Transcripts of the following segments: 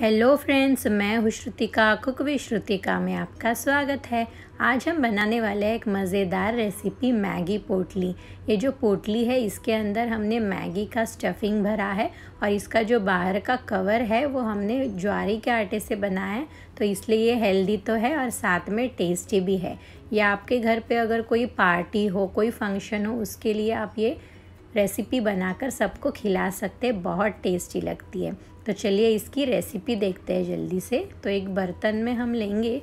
hello friends मैं हूँ Shrutika cook with Shrutika में आपका स्वागत है आज हम बनाने वाले हैं एक मज़ेदार रेसिपी मैगी पोटली ये जो पोटली है इसके अंदर हमने मैगी का स्टफिंग भरा है और इसका जो बाहर का कवर है वो हमने ज्वारी के आटे से बनाया है तो इसलिए ये हेल्दी तो है और साथ में टेस्टी भी है या आपके घर पे अगर कोई पार्टी हो कोई फंक्शन हो उसके लिए आप ये रेसिपी बनाकर सबको खिला सकते हैं बहुत टेस्टी लगती है तो चलिए इसकी रेसिपी देखते हैं जल्दी से तो एक बर्तन में हम लेंगे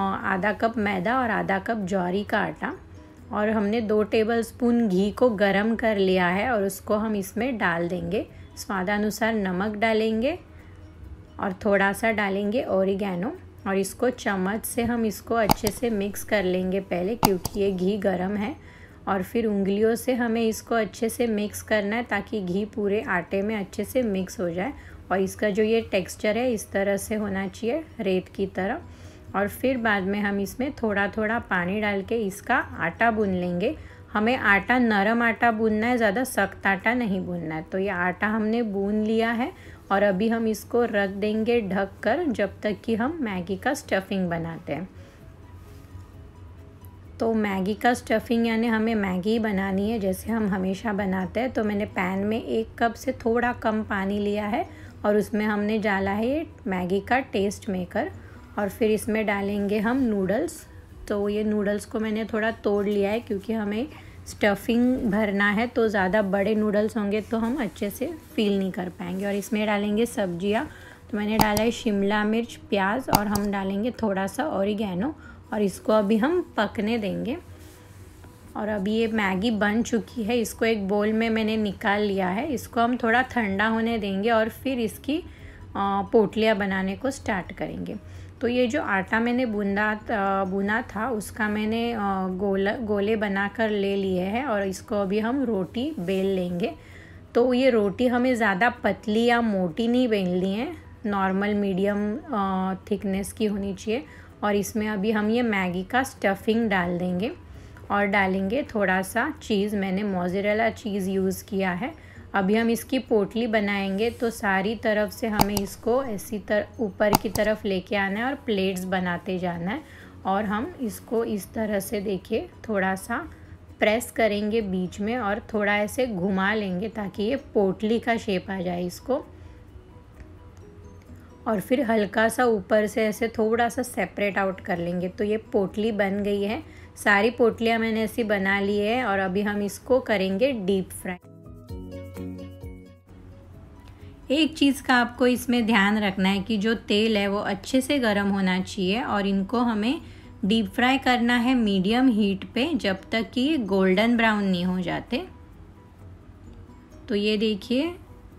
आधा कप मैदा और आधा कप जौरी का आटा और हमने दो टेबल स्पून घी को गरम कर लिया है और उसको हम इसमें डाल देंगे स्वादानुसार नमक डालेंगे और थोड़ा सा डालेंगे ओरिगैनो और इसको चम्मच से हम इसको अच्छे से मिक्स कर लेंगे पहले क्योंकि ये घी गर्म है और फिर उंगलियों से हमें इसको अच्छे से मिक्स करना है ताकि घी पूरे आटे में अच्छे से मिक्स हो जाए और इसका जो ये टेक्सचर है इस तरह से होना चाहिए रेत की तरह और फिर बाद में हम इसमें थोड़ा थोड़ा पानी डाल के इसका आटा बुन लेंगे हमें आटा नरम आटा बुनना है ज़्यादा सख्त आटा नहीं बुनना है तो ये आटा हमने बुन लिया है और अभी हम इसको रख देंगे ढक कर जब तक कि हम मैगी का स्टफिंग बनाते हैं तो मैगी का स्टफिंग यानी हमें मैगी बनानी है जैसे हम हमेशा बनाते हैं तो मैंने पैन में एक कप से थोड़ा कम पानी लिया है और उसमें हमने डाला है मैगी का टेस्ट मेकर और फिर इसमें डालेंगे हम नूडल्स तो ये नूडल्स को मैंने थोड़ा तोड़ लिया है क्योंकि हमें स्टफिंग भरना है तो ज़्यादा बड़े नूडल्स होंगे तो हम अच्छे से फील नहीं कर पाएंगे और इसमें डालेंगे सब्जियाँ तो मैंने डाला है शिमला मिर्च प्याज और हम डालेंगे थोड़ा सा और, और इसको अभी हम पकने देंगे और अभी ये मैगी बन चुकी है इसको एक बोल में मैंने निकाल लिया है इसको हम थोड़ा ठंडा होने देंगे और फिर इसकी पोटलियाँ बनाने को स्टार्ट करेंगे तो ये जो आटा मैंने बुंदा बुना था उसका मैंने गोला गोले बना कर ले लिए हैं और इसको अभी हम रोटी बेल लेंगे तो ये रोटी हमें ज़्यादा पतली या मोटी नहीं बेलनी है नॉर्मल मीडियम थिकनेस की होनी चाहिए और इसमें अभी हम ये मैगी का स्टफिंग डाल देंगे और डालेंगे थोड़ा सा चीज़ मैंने मोजरेला चीज़ यूज़ किया है अभी हम इसकी पोटली बनाएंगे तो सारी तरफ से हमें इसको ऐसी तर ऊपर की तरफ लेके आना है और प्लेट्स बनाते जाना है और हम इसको इस तरह से देखिए थोड़ा सा प्रेस करेंगे बीच में और थोड़ा ऐसे घुमा लेंगे ताकि ये पोटली का शेप आ जाए इसको और फिर हल्का सा ऊपर से ऐसे थोड़ा सा सेपरेट आउट कर लेंगे तो ये पोटली बन गई है सारी पोटलियाँ मैंने ऐसी बना ली है और अभी हम इसको करेंगे डीप फ्राई एक चीज़ का आपको इसमें ध्यान रखना है कि जो तेल है वो अच्छे से गर्म होना चाहिए और इनको हमें डीप फ्राई करना है मीडियम हीट पे जब तक कि ये गोल्डन ब्राउन नहीं हो जाते तो ये देखिए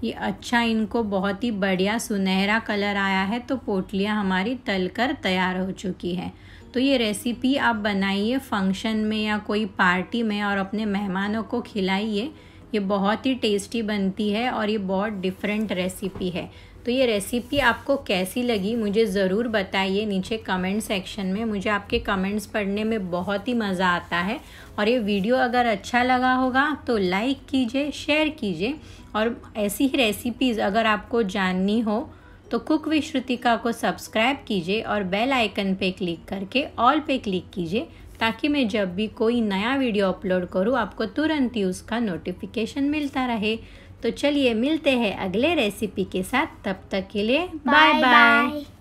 ये अच्छा इनको बहुत ही बढ़िया सुनहरा कलर आया है तो पोटलियाँ हमारी तल कर तैयार हो चुकी है तो ये रेसिपी आप बनाइए फंक्शन में या कोई पार्टी में और अपने मेहमानों को खिलाइए ये बहुत ही टेस्टी बनती है और ये बहुत डिफरेंट रेसिपी है तो ये रेसिपी आपको कैसी लगी मुझे ज़रूर बताइए नीचे कमेंट सेक्शन में मुझे आपके कमेंट्स पढ़ने में बहुत ही मज़ा आता है और ये वीडियो अगर अच्छा लगा होगा तो लाइक कीजिए शेयर कीजिए और ऐसी ही रेसिपीज़ अगर आपको जाननी हो तो कुक विश्रुतिका को सब्सक्राइब कीजिए और बेल आइकन पे क्लिक करके ऑल पे क्लिक कीजिए ताकि मैं जब भी कोई नया वीडियो अपलोड करूँ आपको तुरंत ही उसका नोटिफिकेशन मिलता रहे तो चलिए मिलते हैं अगले रेसिपी के साथ तब तक के लिए बाय बाय